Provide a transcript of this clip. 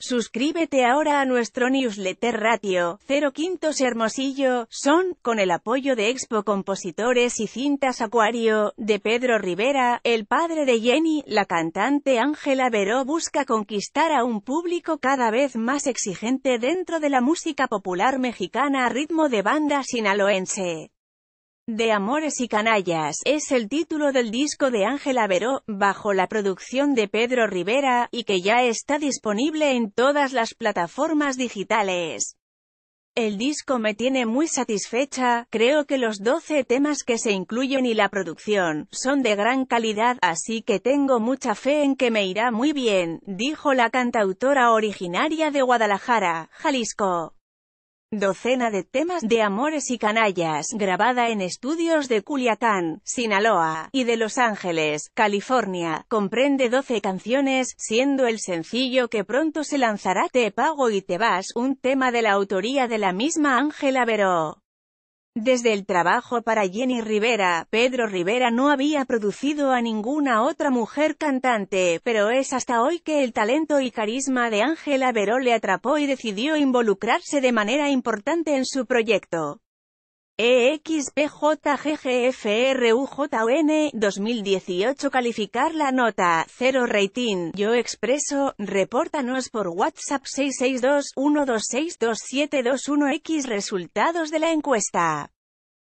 Suscríbete ahora a nuestro newsletter Ratio, Cero Quintos Hermosillo, son, con el apoyo de Expo Compositores y Cintas Acuario, de Pedro Rivera, el padre de Jenny, la cantante Ángela Veró busca conquistar a un público cada vez más exigente dentro de la música popular mexicana a ritmo de banda sinaloense. De Amores y Canallas, es el título del disco de Ángela Veró, bajo la producción de Pedro Rivera, y que ya está disponible en todas las plataformas digitales. El disco me tiene muy satisfecha, creo que los 12 temas que se incluyen y la producción, son de gran calidad, así que tengo mucha fe en que me irá muy bien, dijo la cantautora originaria de Guadalajara, Jalisco. Docena de temas de amores y canallas, grabada en estudios de Culiacán, Sinaloa, y de Los Ángeles, California, comprende 12 canciones, siendo el sencillo que pronto se lanzará Te pago y te vas, un tema de la autoría de la misma Ángela Veró. Desde el trabajo para Jenny Rivera, Pedro Rivera no había producido a ninguna otra mujer cantante, pero es hasta hoy que el talento y carisma de Ángela Veró le atrapó y decidió involucrarse de manera importante en su proyecto. E.X.P.J.G.G.F.R.U.J.O.N. 2018 Calificar la nota, 0 rating, Yo Expreso, repórtanos por WhatsApp 662-126-2721X Resultados de la encuesta